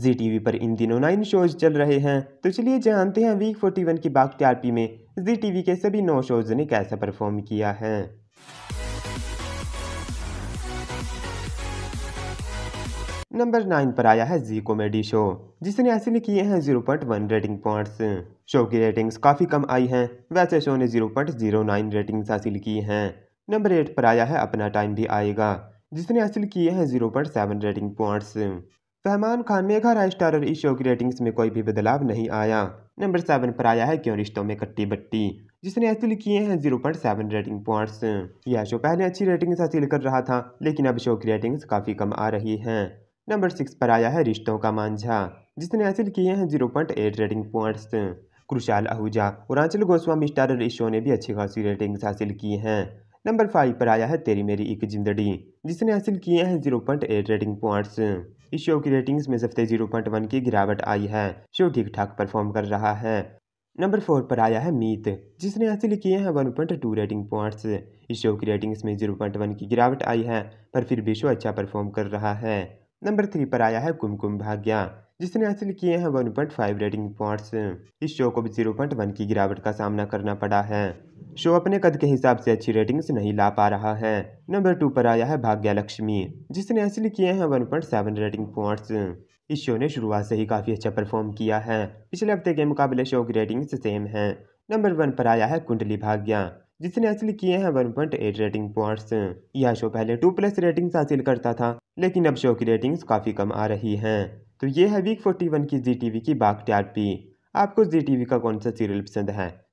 जी TV पर इन दिनों nine shows चल रहे हैं तो चलिए जानते हैं वीक 41 की बाख्तियारपी में जी टीवी के सभी नौ शोज ने कैसा परफॉर्म किया है नंबर नाइन पर आया है जी कॉमेडी शो जिसने हासिल किए हैं zero point one rating points show की रेटिंग्स काफ़ी कम आई हैं वैसे शो ने zero point zero nine ratings हासिल की हैं नंबर एट पर आया है अपना टाइम भी आएगा जिसने हासिल किए हैं zero point seven rating points Fahmaan Khan Megha Rai star और शो की रेटिंग्स में कोई भी बदलाव नहीं आया नंबर सेवन पर आया है क्यों रिश्तों में कट्टी बट्टी जिसने हासिल किए हैं zero point seven rating points यह शो पहले अच्छी रेटिंग्स हासिल कर रहा था लेकिन अब शो की रेटिंग्स काफ़ी कम आ रही हैं नंबर सिक्स पर आया है रिश्तों का मांझा जिसने हासिल किए हैं zero point eight rating points Kushal Ahuja और आंचल गोस्वामी स्टार और शो ने भी अच्छी खासी रेटिंग्स हासिल की हैं नंबर फाइव पर आया है तेरी मेरी एक जिंदड़ी जिसने हासिल किए हैं zero point eight rating points इस शो की रेटिंग्स में सफ्ते हफ्ते जीरो पॉइंट वन की गिरावट आई है शो ठीक ठाक परफॉर्म कर रहा है नंबर फोर पर आया है मीत जिसने हासिल किए हैं one point two rating points इस शो की रेटिंग्स में जीरो पॉइंट वन की गिरावट आई है पर फिर भी शो अच्छा परफॉर्म कर रहा है नंबर थ्री पर आया है कुमकुम भाग्या जिसने हासिल किए हैं one point five rating points इस शो को भी जीरो पॉइंट वन की गिरावट का सामना करना पड़ा है शो अपने कद के हिसाब से अच्छी रेटिंग्स नहीं ला पा रहा है नंबर टू पर आया है भाग्या लक्ष्मी जिसने हासिल किए हैं one point seven rating points इस शो ने शुरुआत से ही काफ़ी अच्छा परफॉर्म किया है पिछले हफ्ते के मुकाबले शो की रेटिंग्स सेम है नंबर वन पर आया है कुंडली भाग्या जिसने हासिल किए हैं एट रेटिंग पॉइंट्स यह शो पहले टू प्लस रेटिंग्स हासिल करता था लेकिन अब शो की रेटिंग्स काफ़ी कम आ रही हैं तो ये है वीक 41 की जी टी वी की बाग टी आपको जी टी वी का कौन सा सीरियल पसंद है